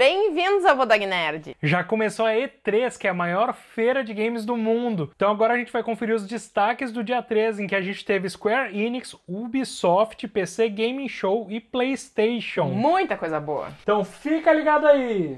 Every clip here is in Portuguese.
Bem-vindos ao Bodog Nerd! Já começou a E3, que é a maior feira de games do mundo. Então agora a gente vai conferir os destaques do dia 13, em que a gente teve Square Enix, Ubisoft, PC Gaming Show e PlayStation. Muita coisa boa! Então fica ligado aí!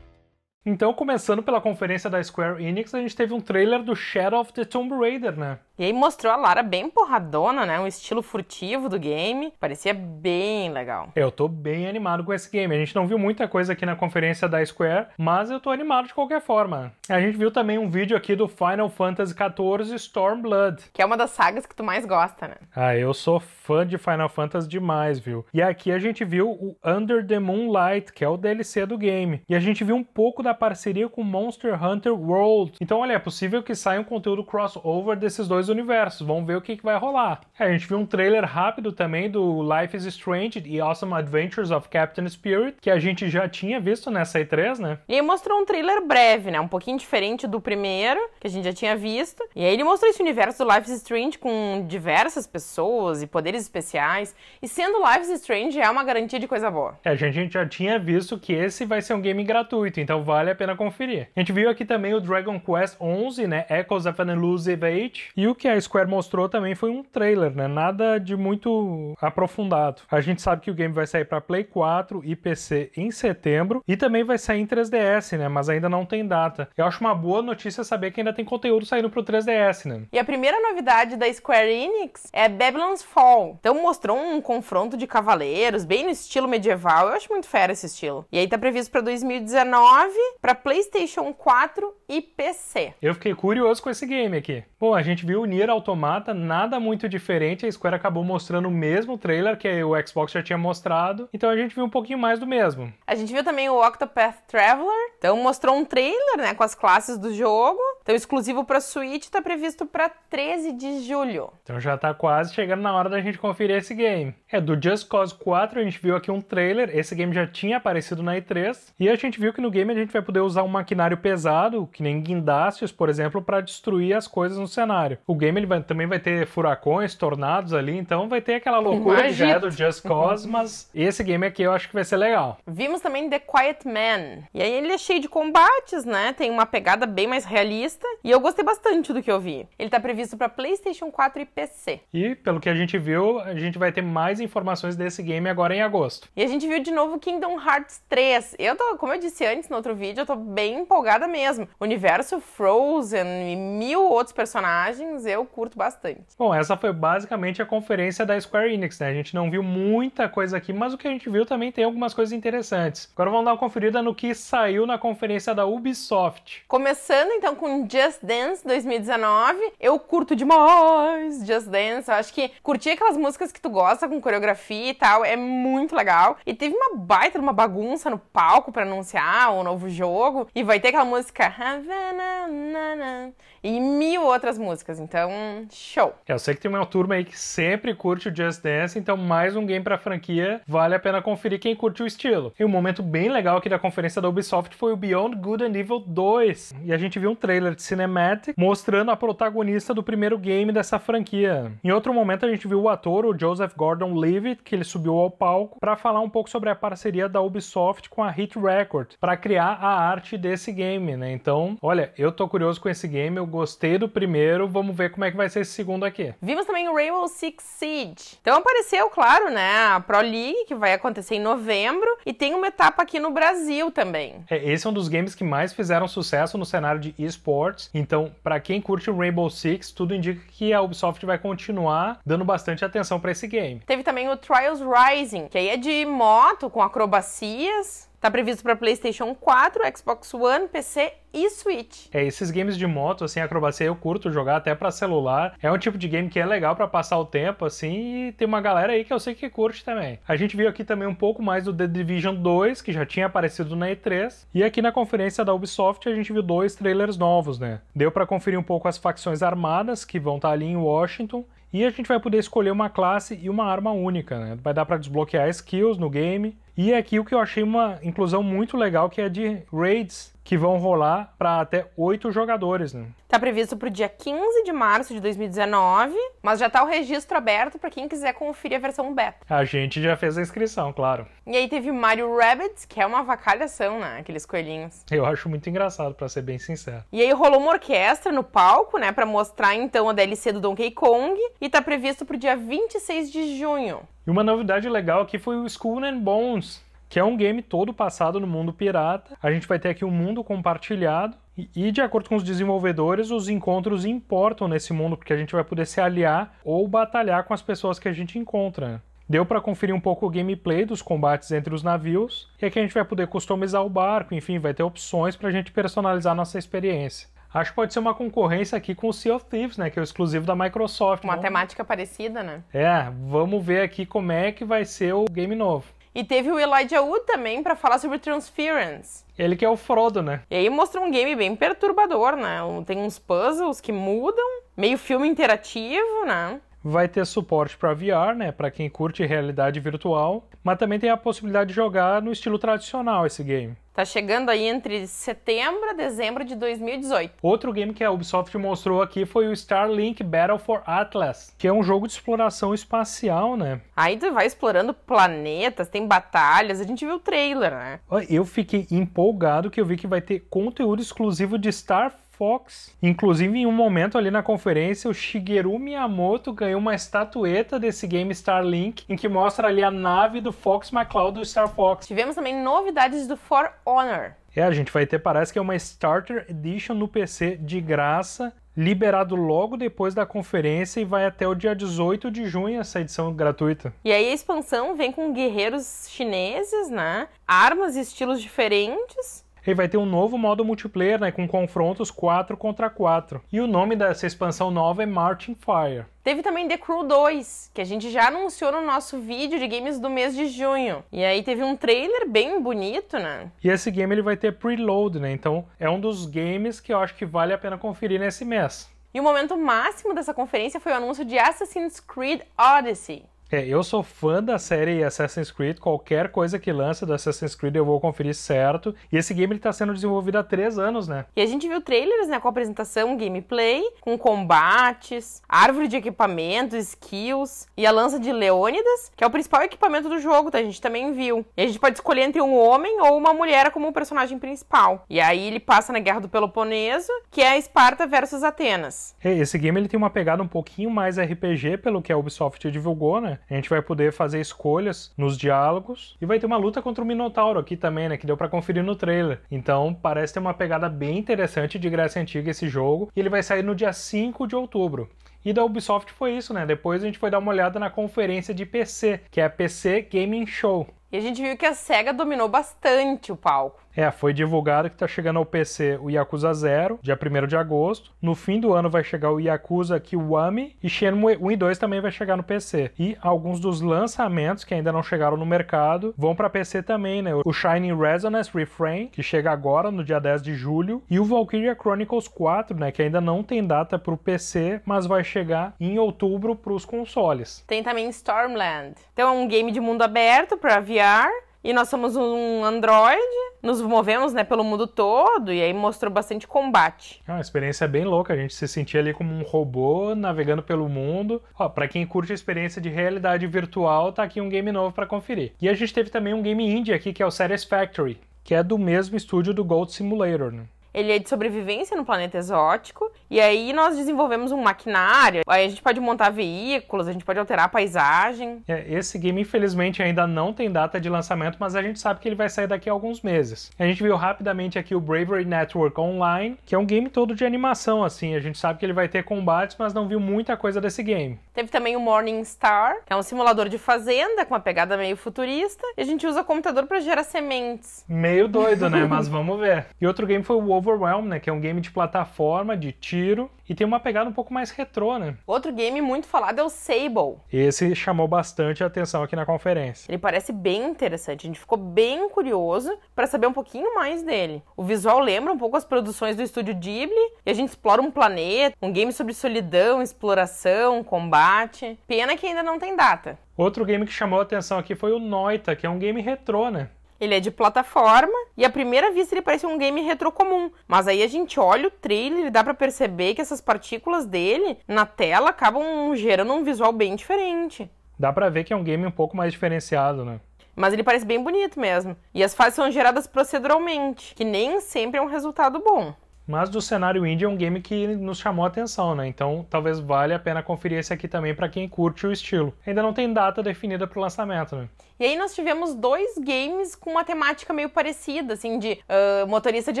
Então, começando pela conferência da Square Enix, a gente teve um trailer do Shadow of the Tomb Raider, né? E aí mostrou a Lara bem porradona, né? Um estilo furtivo do game. Parecia bem legal. Eu tô bem animado com esse game. A gente não viu muita coisa aqui na conferência da Square, mas eu tô animado de qualquer forma. A gente viu também um vídeo aqui do Final Fantasy XIV Stormblood. Que é uma das sagas que tu mais gosta, né? Ah, eu sou fã de Final Fantasy demais, viu? E aqui a gente viu o Under the Moonlight, que é o DLC do game. E a gente viu um pouco da da parceria com Monster Hunter World. Então, olha, é possível que saia um conteúdo crossover desses dois universos. Vamos ver o que, que vai rolar. É, a gente viu um trailer rápido também do Life is Strange e Awesome Adventures of Captain Spirit, que a gente já tinha visto nessa E3, né? E aí mostrou um trailer breve, né? Um pouquinho diferente do primeiro, que a gente já tinha visto. E aí ele mostrou esse universo do Life is Strange com diversas pessoas e poderes especiais. E sendo Life is Strange, é uma garantia de coisa boa. É, a gente já tinha visto que esse vai ser um game gratuito, então vai vale a pena conferir. A gente viu aqui também o Dragon Quest 11, né, Echoes of an Elusive Age, e o que a Square mostrou também foi um trailer, né, nada de muito aprofundado. A gente sabe que o game vai sair para Play 4 e PC em setembro, e também vai sair em 3DS, né, mas ainda não tem data. Eu acho uma boa notícia saber que ainda tem conteúdo saindo pro 3DS, né. E a primeira novidade da Square Enix é Babylon's Fall. Então mostrou um confronto de cavaleiros, bem no estilo medieval. Eu acho muito fera esse estilo. E aí tá previsto para 2019 para PlayStation 4 e PC. Eu fiquei curioso com esse game aqui. Bom, a gente viu o Nier Automata, nada muito diferente, a Square acabou mostrando o mesmo trailer que o Xbox já tinha mostrado, então a gente viu um pouquinho mais do mesmo. A gente viu também o Octopath Traveler, então mostrou um trailer, né, com as classes do jogo. Então exclusivo para Switch, está previsto para 13 de julho. Então já está quase chegando na hora da gente conferir esse game. É do Just Cause 4, a gente viu aqui um trailer, esse game já tinha aparecido na E3, e a gente viu que no game a gente vai vai é poder usar um maquinário pesado, que nem guindastes, por exemplo, para destruir as coisas no cenário. O game ele vai, também vai ter furacões, tornados ali, então vai ter aquela loucura que já é do Just Cause, mas esse game aqui eu acho que vai ser legal. Vimos também The Quiet Man. E aí ele é cheio de combates, né? Tem uma pegada bem mais realista. E eu gostei bastante do que eu vi. Ele tá previsto para PlayStation 4 e PC. E pelo que a gente viu, a gente vai ter mais informações desse game agora em agosto. E a gente viu de novo Kingdom Hearts 3. Eu tô, como eu disse antes no outro vídeo, vídeo, eu tô bem empolgada mesmo. Universo Frozen e mil outros personagens, eu curto bastante. Bom, essa foi basicamente a conferência da Square Enix, né? A gente não viu muita coisa aqui, mas o que a gente viu também tem algumas coisas interessantes. Agora vamos dar uma conferida no que saiu na conferência da Ubisoft. Começando então com Just Dance 2019, eu curto demais Just Dance. Eu acho que curtir aquelas músicas que tu gosta com coreografia e tal é muito legal. E teve uma baita, uma bagunça no palco para anunciar o novo jogo jogo e vai ter aquela música Havana, e mil outras músicas. Então, show. Eu sei que tem uma turma aí que sempre curte o Just Dance, então mais um game pra franquia, vale a pena conferir quem curte o estilo. E um momento bem legal aqui da conferência da Ubisoft foi o Beyond Good and Evil 2. E a gente viu um trailer de cinematic mostrando a protagonista do primeiro game dessa franquia. Em outro momento a gente viu o ator, o Joseph Gordon-Levitt, que ele subiu ao palco para falar um pouco sobre a parceria da Ubisoft com a Hit Record para criar a a arte desse game, né? Então, olha, eu tô curioso com esse game, eu gostei do primeiro, vamos ver como é que vai ser esse segundo aqui. Vimos também o Rainbow Six Siege. Então apareceu, claro, né, a Pro League, que vai acontecer em novembro, e tem uma etapa aqui no Brasil também. É, esse é um dos games que mais fizeram sucesso no cenário de esportes, então, para quem curte o Rainbow Six, tudo indica que a Ubisoft vai continuar dando bastante atenção para esse game. Teve também o Trials Rising, que aí é de moto com acrobacias, Está previsto para PlayStation 4, Xbox One, PC e Switch. É, esses games de moto, assim, acrobacia eu curto jogar até para celular. É um tipo de game que é legal para passar o tempo, assim, e tem uma galera aí que eu sei que curte também. A gente viu aqui também um pouco mais do The Division 2, que já tinha aparecido na E3, e aqui na conferência da Ubisoft a gente viu dois trailers novos, né? Deu para conferir um pouco as facções armadas que vão estar tá ali em Washington e a gente vai poder escolher uma classe e uma arma única, né? Vai dar para desbloquear skills no game. E aqui o que eu achei uma inclusão muito legal que é de raids que vão rolar para até oito jogadores. Né? Tá previsto para o dia 15 de março de 2019, mas já tá o registro aberto para quem quiser conferir a versão beta. A gente já fez a inscrição, claro. E aí teve Mario Rabbit, que é uma vacalhação, né? Aqueles coelhinhos. Eu acho muito engraçado, para ser bem sincero. E aí rolou uma orquestra no palco, né? Para mostrar então a DLC do Donkey Kong. E tá previsto para o dia 26 de junho. E uma novidade legal aqui é foi o School and Bones, que é um game todo passado no mundo pirata. A gente vai ter aqui um mundo compartilhado e, de acordo com os desenvolvedores, os encontros importam nesse mundo porque a gente vai poder se aliar ou batalhar com as pessoas que a gente encontra. Deu para conferir um pouco o gameplay dos combates entre os navios, e aqui a gente vai poder customizar o barco, enfim, vai ter opções para a gente personalizar nossa experiência. Acho que pode ser uma concorrência aqui com o Sea of Thieves, né? Que é o exclusivo da Microsoft. Uma vamos... Né? temática parecida, né? É, vamos ver aqui como é que vai ser o game novo. E teve o Elijah Wood também para falar sobre Transference. Ele que é o Frodo, né? E aí mostra um game bem perturbador, né? Tem uns puzzles que mudam, meio filme interativo, né? vai ter suporte para VR, né, para quem curte realidade virtual, mas também tem a possibilidade de jogar no estilo tradicional esse game. Tá chegando aí entre setembro e dezembro de 2018. Outro game que a Ubisoft mostrou aqui foi o Starlink Battle for Atlas, que é um jogo de exploração espacial, né? Aí tu vai explorando planetas, tem batalhas, a gente viu o trailer, né? Eu fiquei empolgado que eu vi que vai ter conteúdo exclusivo de Starfield Fox. Inclusive, em um momento ali na conferência, o Shigeru Miyamoto ganhou uma estatueta desse game Starlink, em que mostra ali a nave do Fox McCloud do Star Fox. Tivemos também novidades do For Honor. É, a gente vai ter, parece que é uma Starter Edition no PC de graça, liberado logo depois da conferência e vai até o dia 18 de junho essa edição gratuita. E aí a expansão vem com guerreiros chineses, né? Armas e estilos diferentes ele vai ter um novo modo multiplayer, né, com confrontos 4 contra 4. E o nome dessa expansão nova é Martin Fire. Teve também The Crew 2, que a gente já anunciou no nosso vídeo de games do mês de junho. E aí teve um trailer bem bonito, né? E esse game ele vai ter preload, né? Então é um dos games que eu acho que vale a pena conferir nesse mês. E o momento máximo dessa conferência foi o anúncio de Assassin's Creed Odyssey, é, eu sou fã da série Assassin's Creed, qualquer coisa que lança do Assassin's Creed eu vou conferir certo. E esse game ele tá sendo desenvolvido há três anos, né? E a gente viu trailers, né, com apresentação, gameplay, com combates, árvore de equipamentos, skills e a lança de Leônidas, que é o principal equipamento do jogo, tá? A gente também viu. E a gente pode escolher entre um homem ou uma mulher como personagem principal. E aí ele passa na Guerra do Peloponeso, que é Esparta versus Atenas. É, esse game ele tem uma pegada um pouquinho mais RPG, pelo que a Ubisoft divulgou, né? A gente vai poder fazer escolhas nos diálogos e vai ter uma luta contra o Minotauro aqui também, né? Que deu para conferir no trailer. Então parece ter uma pegada bem interessante de Grécia Antiga esse jogo. E ele vai sair no dia 5 de outubro. E da Ubisoft foi isso, né? Depois a gente foi dar uma olhada na conferência de PC, que é a PC Gaming Show. E a gente viu que a SEGA dominou bastante o palco. É, foi divulgado que tá chegando ao PC o Yakuza 0, dia 1 de agosto. No fim do ano vai chegar o Yakuza Kiwami e Shenmue 1 e 2 também vai chegar no PC. E alguns dos lançamentos que ainda não chegaram no mercado vão para PC também, né? O Shining Resonance Refrain, que chega agora no dia 10 de julho, e o Valkyria Chronicles 4, né, que ainda não tem data pro PC, mas vai chegar em outubro pros consoles. Tem também Stormland. Então é um game de mundo aberto para VR e nós somos um android, nos movemos né, pelo mundo todo e aí mostrou bastante combate. É uma experiência bem louca, a gente se sentia ali como um robô navegando pelo mundo. Ó, pra quem curte a experiência de realidade virtual, tá aqui um game novo para conferir. E a gente teve também um game indie aqui que é o Satisfactory, que é do mesmo estúdio do Gold Simulator. Né? ele é de sobrevivência no planeta exótico. E aí nós desenvolvemos um maquinário, aí a gente pode montar veículos, a gente pode alterar a paisagem. É, esse game, infelizmente, ainda não tem data de lançamento, mas a gente sabe que ele vai sair daqui a alguns meses. A gente viu rapidamente aqui o Bravery Network Online, que é um game todo de animação, assim. A gente sabe que ele vai ter combates, mas não viu muita coisa desse game. Teve também o Morning Star, que é um simulador de fazenda com uma pegada meio futurista. E a gente usa computador para gerar sementes. Meio doido, né? Mas vamos ver. E outro game foi o Overwhelm, né? Que é um game de plataforma, de tiro, e tem uma pegada um pouco mais retrô, né? Outro game muito falado é o Sable. Esse chamou bastante atenção aqui na conferência. Ele parece bem interessante, a gente ficou bem curioso para saber um pouquinho mais dele. O visual lembra um pouco as produções do estúdio Ghibli e a gente explora um planeta, um game sobre solidão, exploração, combate. Pena que ainda não tem data. Outro game que chamou atenção aqui foi o Noita, que é um game retrô, né? Ele é de plataforma e à primeira vista ele parece um game retro comum, mas aí a gente olha o trailer e dá para perceber que essas partículas dele na tela acabam gerando um visual bem diferente. Dá para ver que é um game um pouco mais diferenciado, né? Mas ele parece bem bonito mesmo. E as fases são geradas proceduralmente, que nem sempre é um resultado bom. Mas do cenário indie é um game que nos chamou a atenção, né? Então talvez valha a pena conferir esse aqui também para quem curte o estilo. Ainda não tem data definida para o lançamento, né? E aí nós tivemos dois games com uma temática meio parecida, assim, de uh, motorista de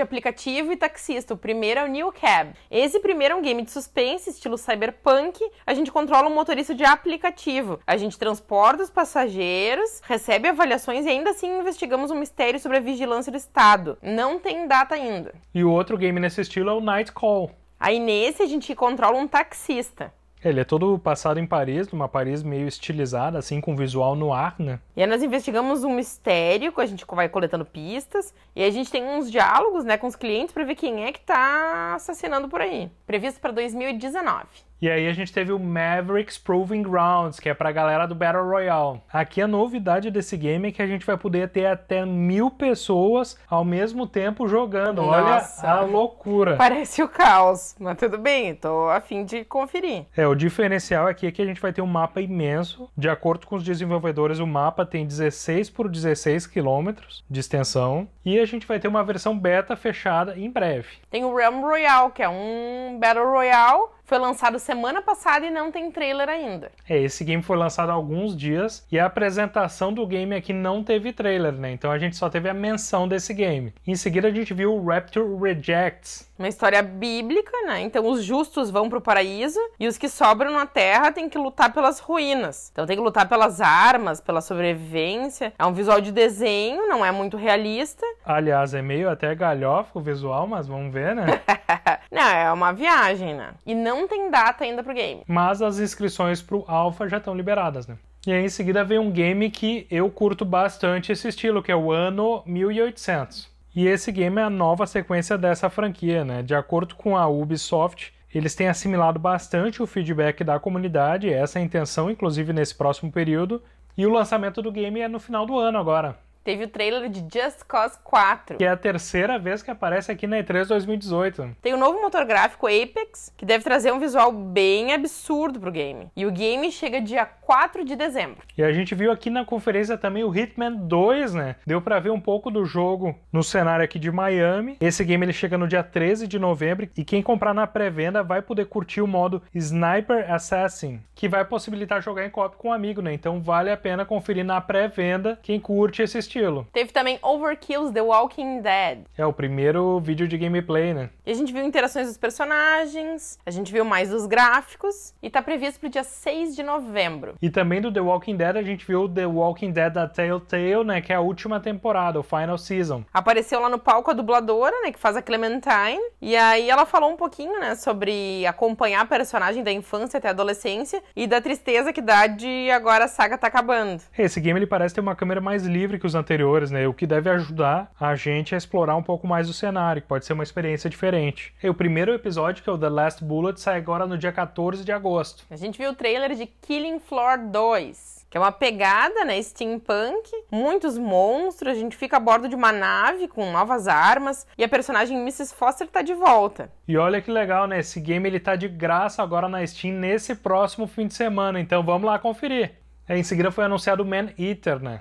aplicativo e taxista. O primeiro é o New Cab. Esse primeiro é um game de suspense, estilo cyberpunk. A gente controla um motorista de aplicativo. A gente transporta os passageiros, recebe avaliações e ainda assim investigamos um mistério sobre a vigilância do Estado. Não tem data ainda. E o outro game nesse desse estilo é o Night Call. Aí nesse a gente controla um taxista. Ele é todo passado em Paris, numa Paris meio estilizada, assim, com visual no ar, né? E aí nós investigamos um mistério, a gente vai coletando pistas, e a gente tem uns diálogos, né, com os clientes para ver quem é que tá assassinando por aí. Previsto para 2019. E aí a gente teve o Mavericks Proving Grounds, que é pra galera do Battle Royale. Aqui é a novidade desse game é que a gente vai poder ter até mil pessoas ao mesmo tempo jogando. Nossa. Olha a loucura. Parece o caos, mas tudo bem, tô a fim de conferir. É, o diferencial aqui é que a gente vai ter um mapa imenso. De acordo com os desenvolvedores, o mapa tem 16 por 16 quilômetros de extensão. E a gente vai ter uma versão beta fechada em breve. Tem o Realm Royale, que é um Battle Royale foi lançado semana passada e não tem trailer ainda. É, esse game foi lançado há alguns dias e a apresentação do game aqui não teve trailer, né? Então a gente só teve a menção desse game. Em seguida a gente viu o Raptor Rejects, uma história bíblica, né? Então os justos vão para o paraíso e os que sobram na terra têm que lutar pelas ruínas. Então tem que lutar pelas armas, pela sobrevivência. É um visual de desenho, não é muito realista. Aliás, é meio até galhofa o visual, mas vamos ver, né? não, é uma viagem, né? E não tem data ainda pro game. Mas as inscrições pro Alpha já estão liberadas, né? E aí em seguida vem um game que eu curto bastante esse estilo, que é o ano 1800. E esse game é a nova sequência dessa franquia, né? De acordo com a Ubisoft, eles têm assimilado bastante o feedback da comunidade, essa é a intenção, inclusive, nesse próximo período. E o lançamento do game é no final do ano agora, teve o trailer de Just Cause 4. Que é a terceira vez que aparece aqui na E3 2018. Tem o um novo motor gráfico Apex, que deve trazer um visual bem absurdo pro game. E o game chega dia 4 de dezembro. E a gente viu aqui na conferência também o Hitman 2, né? Deu para ver um pouco do jogo no cenário aqui de Miami. Esse game ele chega no dia 13 de novembro e quem comprar na pré-venda vai poder curtir o modo Sniper Assassin, que vai possibilitar jogar em co com um amigo, né? Então vale a pena conferir na pré-venda quem curte esse estilo estilo. Teve também Overkill's The Walking Dead. É o primeiro vídeo de gameplay, né? E a gente viu interações dos personagens, a gente viu mais dos gráficos e tá previsto pro dia 6 de novembro. E também do The Walking Dead a gente viu The Walking Dead da Telltale, né, que é a última temporada, o final season. Apareceu lá no palco a dubladora, né, que faz a Clementine, e aí ela falou um pouquinho, né, sobre acompanhar a personagem da infância até a adolescência e da tristeza que dá de agora a saga tá acabando. Esse game ele parece ter uma câmera mais livre que os anteriores, né? O que deve ajudar a gente a explorar um pouco mais o cenário, que pode ser uma experiência diferente. E o primeiro episódio, que é o The Last Bullet, sai agora no dia 14 de agosto. A gente viu o trailer de Killing Floor 2 que é uma pegada, né, steampunk, muitos monstros, a gente fica a bordo de uma nave com novas armas e a personagem Mrs. Foster tá de volta. E olha que legal, né, esse game ele tá de graça agora na Steam nesse próximo fim de semana, então vamos lá conferir. É, em seguida foi anunciado Man Eater, né?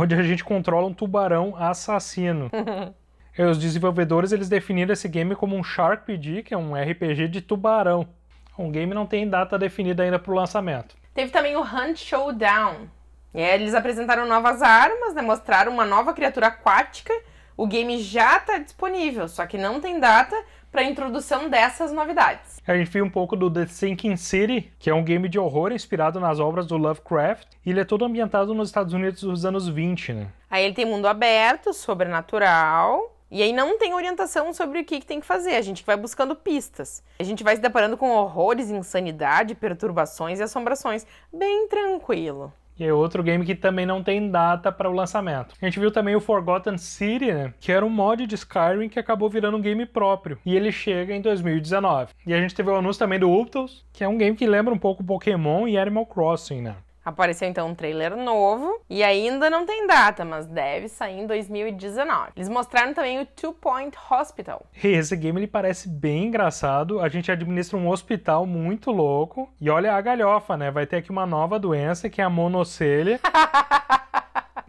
onde a gente controla um tubarão assassino. e os desenvolvedores eles definiram esse game como um Shark PD, que é um RPG de tubarão. Um game não tem data definida ainda para o lançamento. Teve também o Hunt Showdown. É, eles apresentaram novas armas, né? mostraram uma nova criatura aquática. O game já está disponível, só que não tem data para a introdução dessas novidades. A gente viu um pouco do The Sinking City, que é um game de horror inspirado nas obras do Lovecraft, e ele é todo ambientado nos Estados Unidos dos anos 20, né? Aí ele tem mundo aberto, sobrenatural, e aí não tem orientação sobre o que, que, tem que fazer. A gente vai buscando pistas. A gente vai se deparando com horrores, insanidade, perturbações e assombrações. Bem tranquilo. E é outro game que também não tem data para o lançamento. A gente viu também o Forgotten City, né? que era um mod de Skyrim que acabou virando um game próprio. E ele chega em 2019. E a gente teve o anúncio também do Uptos, que é um game que lembra um pouco Pokémon e Animal Crossing, né? Apareceu então um trailer novo e ainda não tem data, mas deve sair em 2019. Eles mostraram também o Two Point Hospital. esse game ele parece bem engraçado. A gente administra um hospital muito louco e olha a galhofa, né? Vai ter aqui uma nova doença que é a monocelha.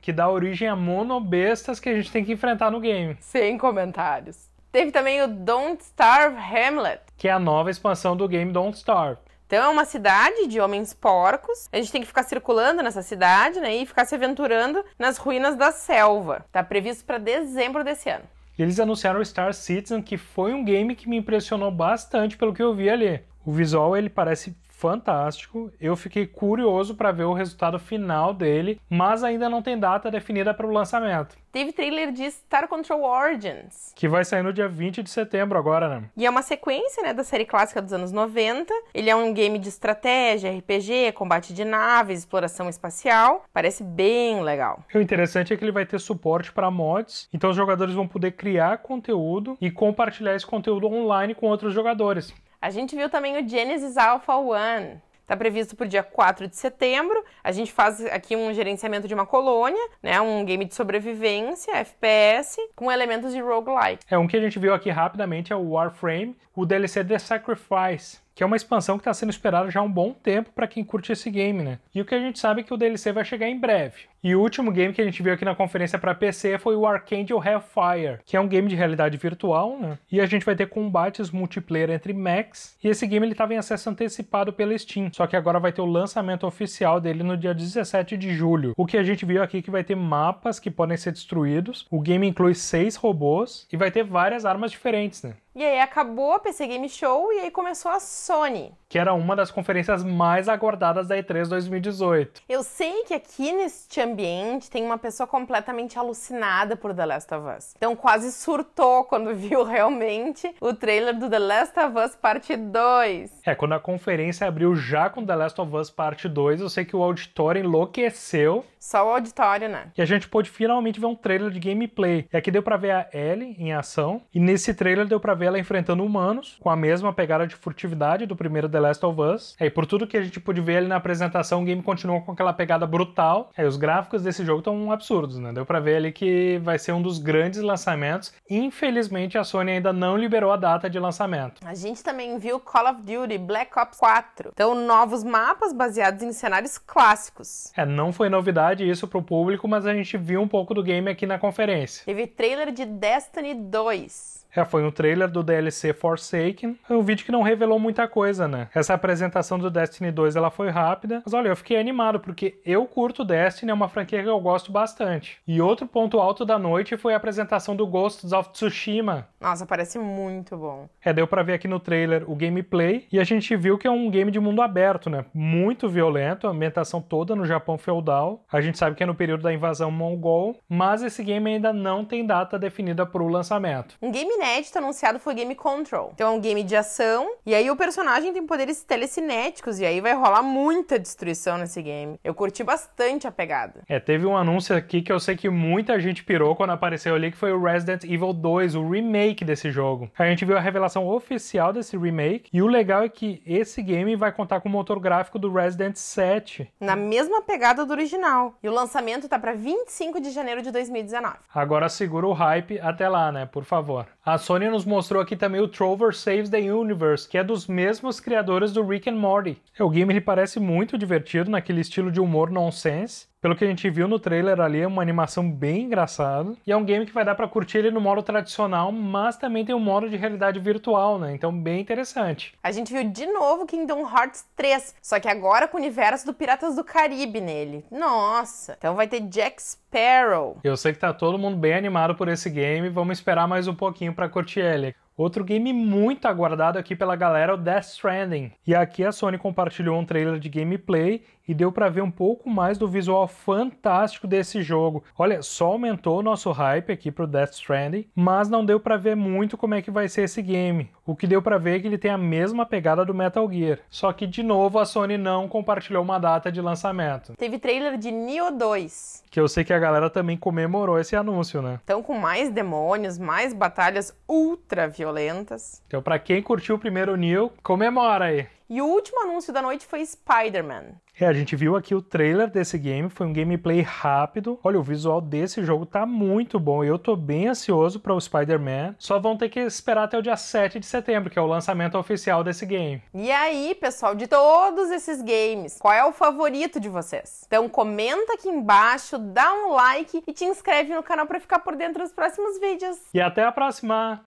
que dá origem a monobestas que a gente tem que enfrentar no game. Sem comentários. Teve também o Don't Starve Hamlet, que é a nova expansão do game Don't Starve. Então é uma cidade de homens porcos. A gente tem que ficar circulando nessa cidade, né? E ficar se aventurando nas ruínas da selva. Tá previsto para dezembro desse ano. Eles anunciaram Star Citizen, que foi um game que me impressionou bastante pelo que eu vi ali. O visual ele parece fantástico. Eu fiquei curioso para ver o resultado final dele, mas ainda não tem data definida para o lançamento. Teve trailer de Star Control Origins. Que vai sair no dia 20 de setembro agora, né? E é uma sequência, né, da série clássica dos anos 90. Ele é um game de estratégia, RPG, combate de naves, exploração espacial. Parece bem legal. O interessante é que ele vai ter suporte para mods, então os jogadores vão poder criar conteúdo e compartilhar esse conteúdo online com outros jogadores. A gente viu também o Genesis Alpha One. Está previsto para o dia 4 de setembro. A gente faz aqui um gerenciamento de uma colônia, né? Um game de sobrevivência, FPS, com elementos de roguelike. É um que a gente viu aqui rapidamente, é o Warframe, o DLC The Sacrifice que é uma expansão que está sendo esperada já há um bom tempo para quem curte esse game, né? E o que a gente sabe é que o DLC vai chegar em breve. E o último game que a gente viu aqui na conferência para PC foi o Archangel Hellfire, que é um game de realidade virtual, né? E a gente vai ter combates multiplayer entre Max. E esse game ele estava em acesso antecipado pela Steam, só que agora vai ter o lançamento oficial dele no dia 17 de julho. O que a gente viu aqui é que vai ter mapas que podem ser destruídos. O game inclui seis robôs e vai ter várias armas diferentes, né? E aí acabou a PC Game Show e aí começou a Sony. Que era uma das conferências mais aguardadas da E3 2018. Eu sei que aqui neste ambiente tem uma pessoa completamente alucinada por The Last of Us. Então quase surtou quando viu realmente o trailer do The Last of Us Parte 2. É, quando a conferência abriu já com The Last of Us Parte 2, eu sei que o auditório enlouqueceu. Só o auditório, né? E a gente pôde finalmente ver um trailer de gameplay. E aqui deu pra ver a Ellie em ação. E nesse trailer deu pra vê ela enfrentando humanos com a mesma pegada de furtividade do primeiro The Last of Us. É, e por tudo que a gente pôde ver ali na apresentação, o game continua com aquela pegada brutal. É, e os gráficos desse jogo estão absurdos, né? Deu pra ver ali que vai ser um dos grandes lançamentos. Infelizmente, a Sony ainda não liberou a data de lançamento. A gente também viu Call of Duty Black Ops 4. Então, novos mapas baseados em cenários clássicos. É, não foi novidade isso pro público, mas a gente viu um pouco do game aqui na conferência. Teve trailer de Destiny 2. Já é, foi um trailer do DLC Forsaken, é um vídeo que não revelou muita coisa, né? Essa apresentação do Destiny 2 ela foi rápida, mas olha, eu fiquei animado porque eu curto Destiny, é uma franquia que eu gosto bastante. E outro ponto alto da noite foi a apresentação do Ghosts of Tsushima. Nossa, parece muito bom. É, deu para ver aqui no trailer o gameplay e a gente viu que é um game de mundo aberto, né? Muito violento, a ambientação toda no Japão feudal. A gente sabe que é no período da invasão mongol, mas esse game ainda não tem data definida para o lançamento. Um game inédito anunciado foi Game Control. Então é um game de ação, e aí o personagem tem poderes telecinéticos, e aí vai rolar muita destruição nesse game. Eu curti bastante a pegada. É, teve um anúncio aqui que eu sei que muita gente pirou quando apareceu ali, que foi o Resident Evil 2, o remake desse jogo. A gente viu a revelação oficial desse remake, e o legal é que esse game vai contar com o motor gráfico do Resident 7. Na mesma pegada do original. E o lançamento tá para 25 de janeiro de 2019. Agora segura o hype até lá, né? Por favor. A Sony nos mostrou aqui também o Trover Saves the Universe, que é dos mesmos criadores do Rick and Morty. O game ele parece muito divertido naquele estilo de humor nonsense, pelo que a gente viu no trailer ali, é uma animação bem engraçada. E é um game que vai dar para curtir ele no modo tradicional, mas também tem um modo de realidade virtual, né? Então, bem interessante. A gente viu de novo Kingdom Hearts 3, só que agora com o universo do Piratas do Caribe nele. Nossa! Então vai ter Jack Sparrow. Eu sei que tá todo mundo bem animado por esse game, vamos esperar mais um pouquinho para curtir ele. Outro game muito aguardado aqui pela galera é o Death Stranding. E aqui a Sony compartilhou um trailer de gameplay e deu para ver um pouco mais do visual fantástico desse jogo. Olha, só aumentou o nosso hype aqui pro Death Stranding, mas não deu para ver muito como é que vai ser esse game. O que deu para ver é que ele tem a mesma pegada do Metal Gear, só que de novo a Sony não compartilhou uma data de lançamento. Teve trailer de Nioh 2. Que eu sei que a galera também comemorou esse anúncio, né? Então com mais demônios, mais batalhas ultra violentas. Então para quem curtiu o primeiro Nioh, comemora aí. E o último anúncio da noite foi Spider-Man. É, a gente viu aqui o trailer desse game, foi um gameplay rápido. Olha, o visual desse jogo tá muito bom e eu tô bem ansioso para o Spider-Man. Só vão ter que esperar até o dia 7 de setembro, que é o lançamento oficial desse game. E aí, pessoal, de todos esses games, qual é o favorito de vocês? Então comenta aqui embaixo, dá um like e te inscreve no canal para ficar por dentro dos próximos vídeos. E até a próxima!